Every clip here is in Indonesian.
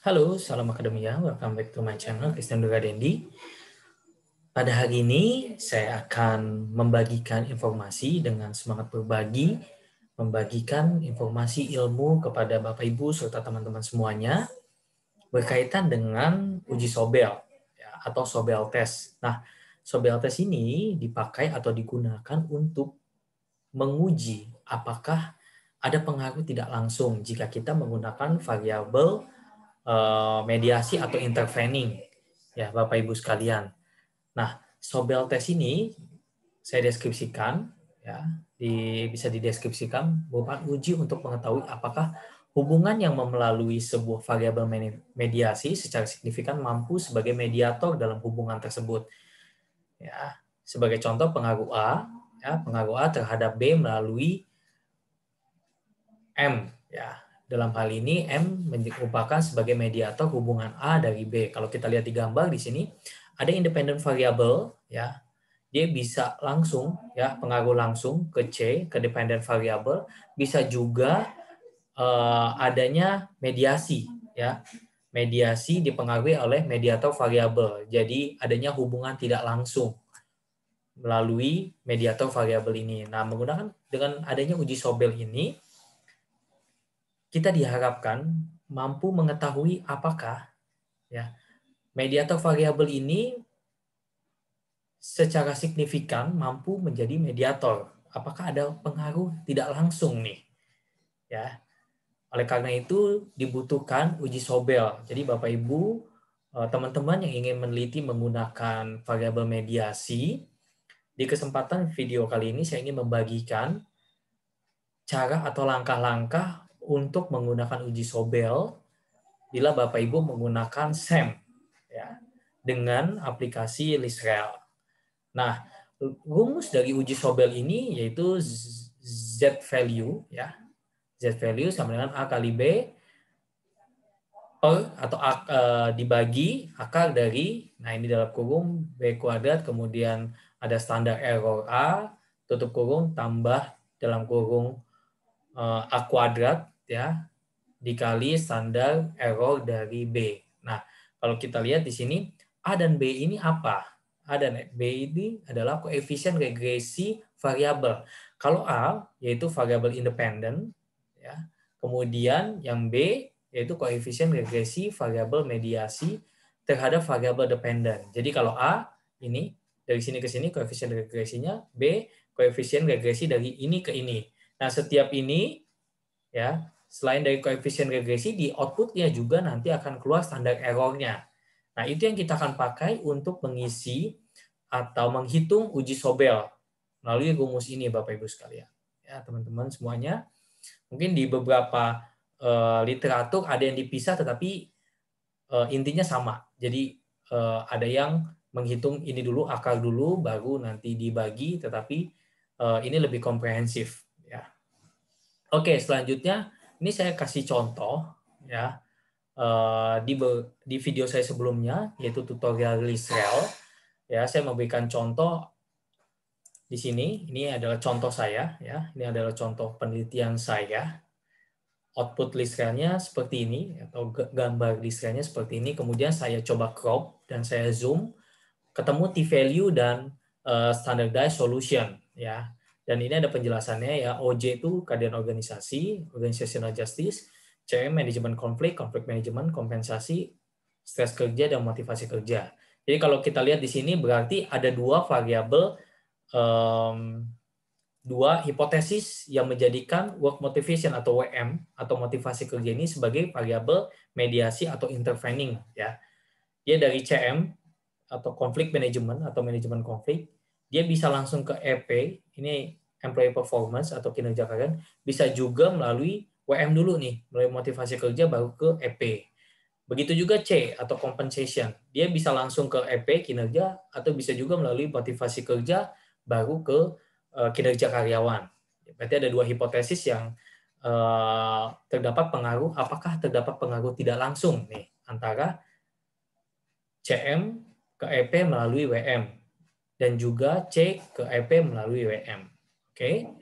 Halo, salam akademia. Welcome back to my channel, Christian Duga Dendi. Pada hari ini, saya akan membagikan informasi dengan semangat berbagi, membagikan informasi ilmu kepada Bapak-Ibu serta teman-teman semuanya berkaitan dengan uji sobel ya, atau sobel test. Nah, sobel test ini dipakai atau digunakan untuk menguji apakah ada pengaruh tidak langsung jika kita menggunakan variabel Eh, mediasi atau intervening ya Bapak Ibu sekalian. Nah, Sobel test ini saya deskripsikan ya, di, bisa dideskripsikan merupakan uji untuk mengetahui apakah hubungan yang melalui sebuah variabel mediasi secara signifikan mampu sebagai mediator dalam hubungan tersebut. Ya, sebagai contoh pengaruh A, ya, pengaruh A terhadap B melalui M, ya. Dalam hal ini M merupakan sebagai mediator hubungan A dari B. Kalau kita lihat di gambar di sini ada independent variable ya. Dia bisa langsung ya pengaruh langsung ke C ke dependent variable, bisa juga uh, adanya mediasi ya. Mediasi dipengaruhi oleh mediator variable Jadi adanya hubungan tidak langsung melalui mediator variable ini. Nah, menggunakan dengan adanya uji Sobel ini kita diharapkan mampu mengetahui apakah ya mediator variabel ini secara signifikan mampu menjadi mediator. Apakah ada pengaruh tidak langsung nih? Ya. Oleh karena itu dibutuhkan uji Sobel. Jadi Bapak Ibu, eh, teman-teman yang ingin meneliti menggunakan variabel mediasi, di kesempatan video kali ini saya ingin membagikan cara atau langkah-langkah untuk menggunakan uji Sobel bila Bapak Ibu menggunakan SEM ya, dengan aplikasi Listrel. Nah, rumus dari uji Sobel ini yaitu Z value ya. Z value sama dengan A kali B per atau A, e, dibagi akar dari nah ini dalam kurung B kuadrat kemudian ada standar error A tutup kurung tambah dalam kurung e, A kuadrat ya dikali standar error dari B. Nah, kalau kita lihat di sini A dan B ini apa? A dan B ini adalah koefisien regresi variabel. Kalau A yaitu variabel independen ya. Kemudian yang B yaitu koefisien regresi variabel mediasi terhadap variabel dependen. Jadi kalau A ini dari sini ke sini koefisien regresinya, B koefisien regresi dari ini ke ini. Nah, setiap ini ya selain dari koefisien regresi, di outputnya juga nanti akan keluar standar errornya. Nah, itu yang kita akan pakai untuk mengisi atau menghitung uji Sobel melalui rumus ini, Bapak-Ibu sekalian. Ya, teman-teman semuanya. Mungkin di beberapa uh, literatur ada yang dipisah, tetapi uh, intinya sama. Jadi uh, ada yang menghitung ini dulu, akar dulu, baru nanti dibagi, tetapi ini lebih komprehensif. Ya. Oke, selanjutnya ini saya kasih contoh ya eh, di di video saya sebelumnya yaitu tutorial Lisrel. Ya, saya memberikan contoh di sini. Ini adalah contoh saya ya. Ini adalah contoh penelitian saya. Output listrelnya seperti ini atau gambar listrelnya seperti ini. Kemudian saya coba crop dan saya zoom ketemu t-value dan uh, standardized solution ya. Dan ini ada penjelasannya ya, OJ itu keadaan organisasi, organizational justice, CM manajemen konflik, konflik manajemen, kompensasi, stres kerja dan motivasi kerja. Jadi kalau kita lihat di sini berarti ada dua variabel um, dua hipotesis yang menjadikan work motivation atau WM atau motivasi kerja ini sebagai variabel mediasi atau intervening ya. Dia dari CM atau konflik manajemen atau manajemen konflik, dia bisa langsung ke EP. Ini employee performance atau kinerja karyawan bisa juga melalui WM dulu nih, melalui motivasi kerja baru ke EP. Begitu juga C atau compensation. Dia bisa langsung ke EP kinerja atau bisa juga melalui motivasi kerja baru ke eh, kinerja karyawan. Berarti ada dua hipotesis yang eh, terdapat pengaruh apakah terdapat pengaruh tidak langsung nih antara CM ke EP melalui WM dan juga C ke EP melalui WM. Oke.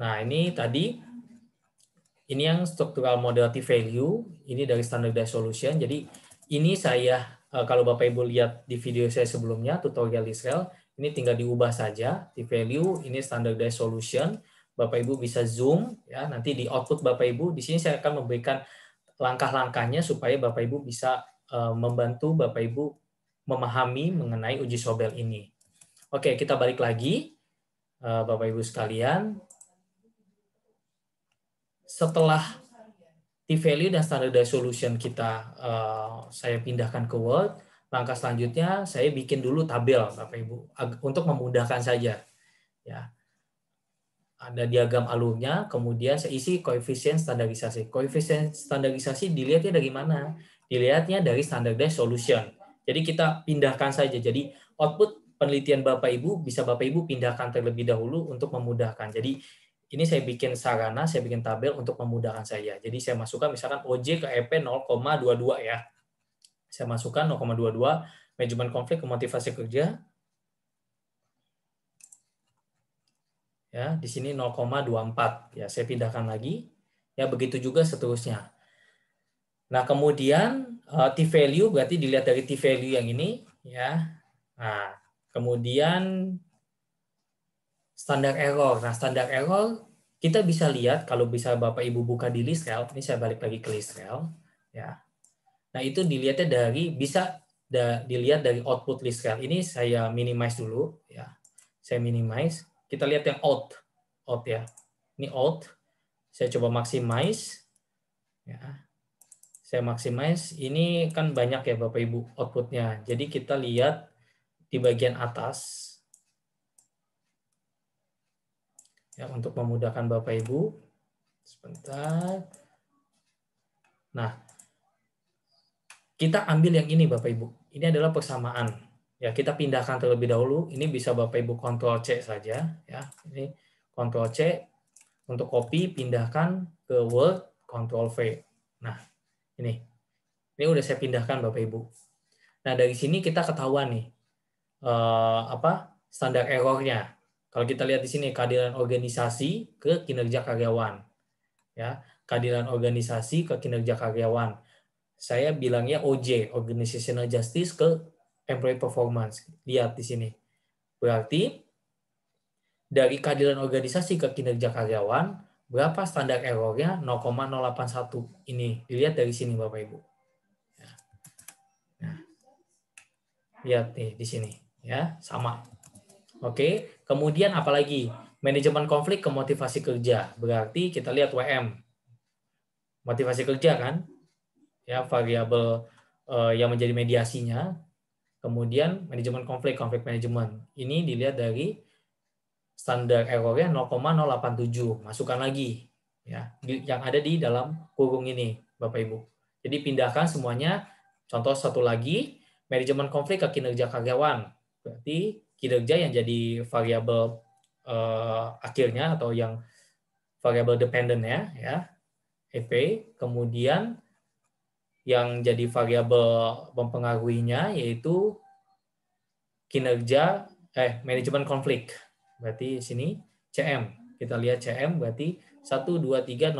Nah, ini tadi ini yang structural modality value, ini dari standardized solution. Jadi ini saya eh, kalau Bapak Ibu lihat di video saya sebelumnya tutorial Israel, ini tinggal diubah saja di value ini standardized solution. Bapak Ibu bisa zoom ya, nanti di output Bapak Ibu di sini saya akan memberikan langkah-langkahnya supaya Bapak Ibu bisa eh, membantu Bapak Ibu memahami mengenai uji Sobel ini. Oke, kita balik lagi. Eh, Bapak Ibu sekalian, setelah T-value dan standardized solution kita eh, saya pindahkan ke Word, langkah selanjutnya saya bikin dulu tabel Bapak Ibu untuk memudahkan saja. Ya. Ada diagram alurnya, kemudian saya isi koefisien standarisasi. Koefisien standarisasi dilihatnya dari mana? Dilihatnya dari standardized solution. Jadi kita pindahkan saja. Jadi output penelitian Bapak Ibu bisa Bapak Ibu pindahkan terlebih dahulu untuk memudahkan. Jadi ini saya bikin sarana, saya bikin tabel untuk memudahkan saya. Jadi saya masukkan misalkan OJ ke EP 0,22 ya. Saya masukkan 0,22 manajemen konflik ke motivasi kerja. Ya, di sini 0,24. Ya, saya pindahkan lagi. Ya, begitu juga seterusnya. Nah, kemudian eh, T value berarti dilihat dari T value yang ini ya. Nah, Kemudian standar error. Nah, standar error kita bisa lihat kalau bisa Bapak Ibu buka di rel, ini saya balik lagi ke rel, ya. Nah, itu dilihatnya dari bisa da, dilihat dari output rel. Ini saya minimize dulu, ya. Saya minimize. Kita lihat yang out, out ya. Ini out. Saya coba maximize. Ya. Saya maximize. Ini kan banyak ya Bapak Ibu outputnya. Jadi kita lihat di bagian atas ya untuk memudahkan Bapak Ibu. Sebentar. Nah, kita ambil yang ini Bapak Ibu. Ini adalah persamaan. Ya, kita pindahkan terlebih dahulu. Ini bisa Bapak Ibu kontrol C saja ya. Ini kontrol C untuk copy pindahkan ke Word kontrol V. Nah, ini. Ini udah saya pindahkan Bapak Ibu. Nah, dari sini kita ketahuan nih eh, apa standar errornya. Kalau kita lihat di sini kehadiran organisasi ke kinerja karyawan, ya kehadiran organisasi ke kinerja karyawan. Saya bilangnya OJ (Organizational Justice) ke employee performance. Lihat di sini. Berarti dari kehadiran organisasi ke kinerja karyawan, berapa standar errornya 0,081 ini dilihat dari sini Bapak Ibu. Ya. Nah, lihat nih di sini ya sama. Oke, kemudian apalagi manajemen konflik ke kerja. Berarti kita lihat WM, motivasi kerja kan, ya variabel uh, yang menjadi mediasinya. Kemudian manajemen konflik, konflik manajemen. Ini dilihat dari standar errornya 0,087. Masukkan lagi ya yang ada di dalam kurung ini, Bapak Ibu. Jadi pindahkan semuanya. Contoh satu lagi, manajemen konflik ke kinerja karyawan Berarti kinerja yang jadi variabel uh, eh, akhirnya atau yang variabel dependent ya ya EP, kemudian yang jadi variabel mempengaruhinya yaitu kinerja eh manajemen konflik. Berarti di sini CM. Kita lihat CM berarti tujuh 0,076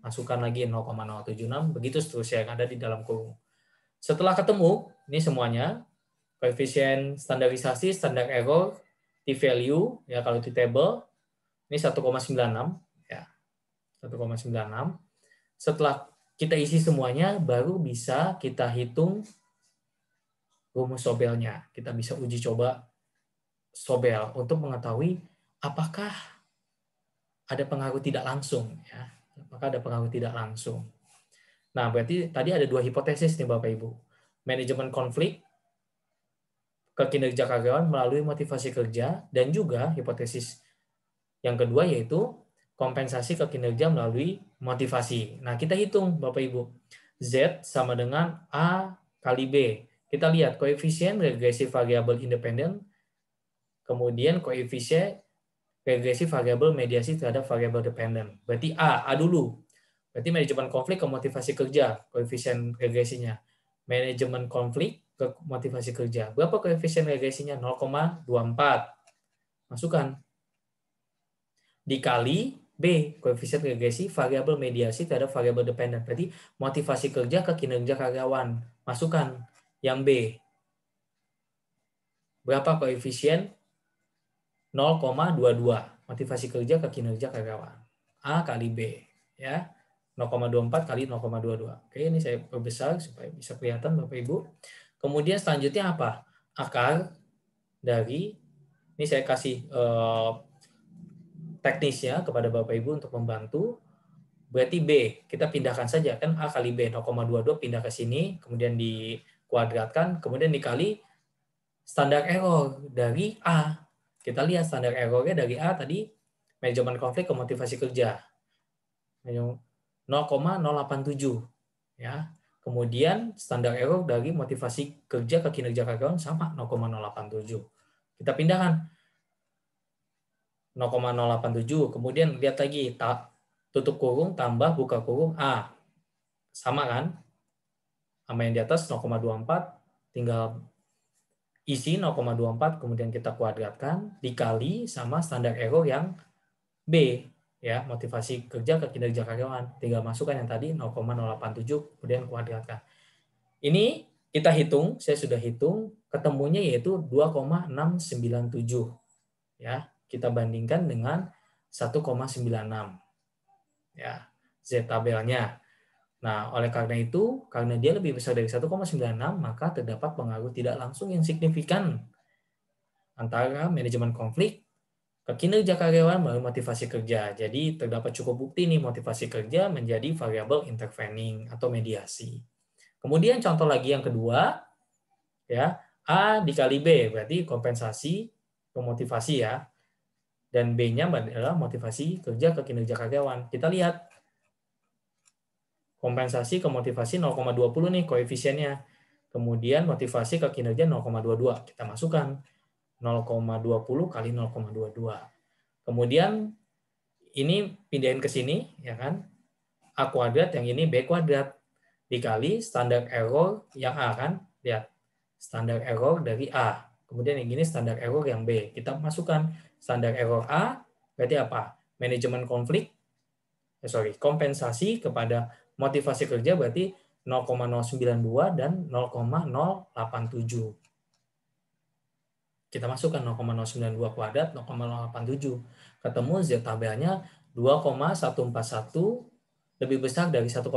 masukkan lagi 0,076, begitu seterusnya yang ada di dalam kurung. Setelah ketemu, ini semuanya, koefisien standarisasi standar error t-value ya kalau di table ini 1,96 ya 1,96 setelah kita isi semuanya baru bisa kita hitung rumus sobelnya kita bisa uji coba sobel untuk mengetahui apakah ada pengaruh tidak langsung ya apakah ada pengaruh tidak langsung nah berarti tadi ada dua hipotesis nih bapak ibu manajemen konflik ke kinerja karyawan melalui motivasi kerja dan juga hipotesis yang kedua yaitu kompensasi ke kinerja melalui motivasi. Nah, kita hitung Bapak Ibu. Z sama dengan A kali B. Kita lihat koefisien regresi variabel independen, kemudian koefisien regresi variabel mediasi terhadap variabel dependen. Berarti A, A dulu. Berarti manajemen konflik ke motivasi kerja, koefisien regresinya. Manajemen konflik ke motivasi kerja. Berapa koefisien regresinya? 0,24. Masukkan. Dikali B, koefisien regresi variabel mediasi terhadap variabel dependen. Berarti motivasi kerja ke kinerja karyawan. Masukkan yang B. Berapa koefisien? 0,22. Motivasi kerja ke kinerja karyawan. A kali B. ya 0,24 kali 0,22. Oke, ini saya perbesar supaya bisa kelihatan Bapak-Ibu. Kemudian selanjutnya apa? Akar dari ini saya kasih eh, teknisnya kepada Bapak Ibu untuk membantu. Berarti B, kita pindahkan saja kan A kali B 0,22 pindah ke sini, kemudian dikuadratkan, kemudian dikali standar error dari A. Kita lihat standar errornya dari A tadi manajemen konflik ke motivasi kerja. 0,087 ya Kemudian standar error dari motivasi kerja ke kinerja karyawan sama 0,087. Kita pindahkan 0,087. Kemudian lihat lagi tutup kurung tambah buka kurung A. Sama kan? Sama yang di atas 0,24 tinggal isi 0,24 kemudian kita kuadratkan dikali sama standar error yang B ya motivasi kerja ke kinerja karyawan tiga masukan yang tadi 0,087 kemudian kuadratkan ini kita hitung saya sudah hitung ketemunya yaitu 2,697 ya kita bandingkan dengan 1,96 ya z tabelnya nah oleh karena itu karena dia lebih besar dari 1,96 maka terdapat pengaruh tidak langsung yang signifikan antara manajemen konflik Kinerja karyawan melalui motivasi kerja. Jadi terdapat cukup bukti nih motivasi kerja menjadi variabel intervening atau mediasi. Kemudian contoh lagi yang kedua, ya A dikali B berarti kompensasi pemotivasi ya. Dan B-nya adalah motivasi kerja ke kinerja karyawan. Kita lihat kompensasi ke motivasi 0,20 nih koefisiennya. Kemudian motivasi ke kinerja 0,22 kita masukkan. 0,20 kali 0,22. Kemudian ini pindahin ke sini, ya kan? A kuadrat, yang ini B kuadrat. Dikali standar error yang A, kan? Lihat, standar error dari A. Kemudian yang ini standar error yang B. Kita masukkan standar error A, berarti apa? Manajemen konflik, eh, sorry, kompensasi kepada motivasi kerja berarti 0,092 dan 0,087 kita masukkan 0,092 kuadrat 0,087 ketemu z tabelnya 2,141 lebih besar dari 1,96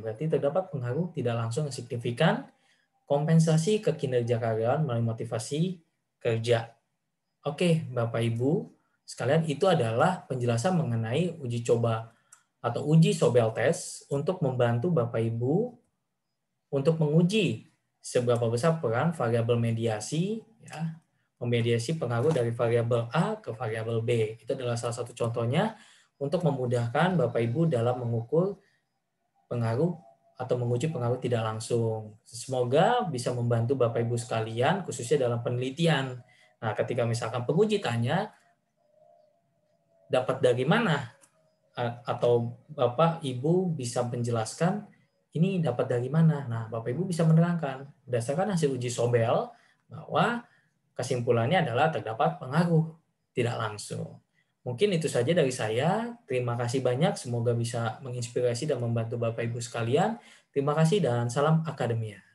berarti terdapat pengaruh tidak langsung yang signifikan kompensasi ke kinerja karyawan melalui motivasi kerja. Oke, Bapak Ibu, sekalian itu adalah penjelasan mengenai uji coba atau uji Sobel test untuk membantu Bapak Ibu untuk menguji seberapa besar peran variabel mediasi ya memediasi pengaruh dari variabel A ke variabel B. Itu adalah salah satu contohnya untuk memudahkan Bapak Ibu dalam mengukur pengaruh atau menguji pengaruh tidak langsung. Semoga bisa membantu Bapak Ibu sekalian khususnya dalam penelitian. Nah, ketika misalkan penguji tanya dapat dari mana atau Bapak Ibu bisa menjelaskan ini dapat dari mana. Nah, Bapak Ibu bisa menerangkan berdasarkan hasil uji Sobel bahwa Kesimpulannya adalah terdapat pengaruh tidak langsung. Mungkin itu saja dari saya. Terima kasih banyak. Semoga bisa menginspirasi dan membantu Bapak Ibu sekalian. Terima kasih dan salam akademia.